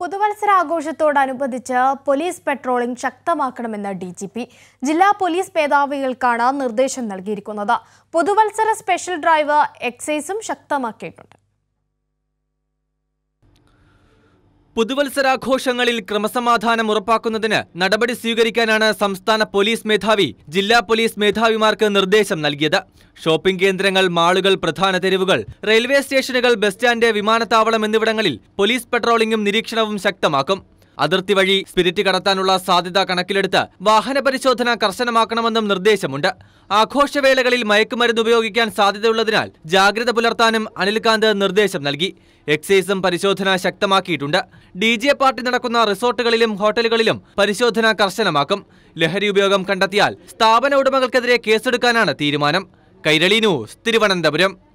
പുതുവത്സരാഘോഷത്തോടനുബന്ധിച്ച് police patrolling ശക്തമാക്കണമെന്ന് D G P ജില്ലാ police മേധാവികൾക്കാണ് നിർദ്ദേശം നൽകിയിരിക്കുന്നത് പുതുവത്സര സ്പെഷ്യൽ ഡ്രൈവ് എക്സൈസും ശക്തമാക്കിയിട്ടുണ്ട് പുതുവത്സരാഘോഷങ്ങളിൽ ക്രമസമാധാനം ഉറപ്പാക്കുന്നതിന് നടപടി സ്വീകരിക്കാനാണ് സംസ്ഥാന പോലീസ് മേധാവി ജില്ലാ പോലീസ് മേധാവിമാർക്ക് നിർദ്ദേശം നൽകിയത് ഷോപ്പിംഗ് കേന്ദ്രങ്ങൾ മാളുകൾ പ്രധാന തെരുവുകൾ റെയിൽവേ സ്റ്റേഷനുകൾ ബസ് സ്റ്റാൻഡ് വിമാനത്താവളം എന്നിവിടങ്ങളിൽ പോലീസ് പട്രോളിംഗും നിരീക്ഷണവും ശക്തമാക്കും അതിർത്തി വഴി സ്പിരിറ്റ് കടത്താനുള്ള സാധ്യത കണക്കിലെടുത്ത് വാഹന പരിശോധന കർശനമാക്കണമെന്നും നിർദ്ദേശമുണ്ട് ആഘോഷവേളകളിൽ മയക്കുമരുന്ന് ഉപയോഗിക്കാൻ സാധ്യതയുള്ളതിനാൽ ജാഗ്രത പുലർത്താനും അനിൽകാന്ത് നിർദ്ദേശം നൽകി എക്സൈസും പരിശോധന ശക്തമാക്കിയിട്ടുണ്ട് ഡി ജെ പാർട്ടി നടക്കുന്ന റിസോർട്ടുകളിലും ഹോട്ടലുകളിലും പരിശോധന കർശനമാക്കും ലഹരി ഉപയോഗം കണ്ടെത്തിയാൽ സ്ഥാപന ഉടമകൾക്കെതിരെ കേസെടുക്കാനാണ് തീരുമാനം കൈരളി ന്യൂസ് തിരുവനന്തപുരം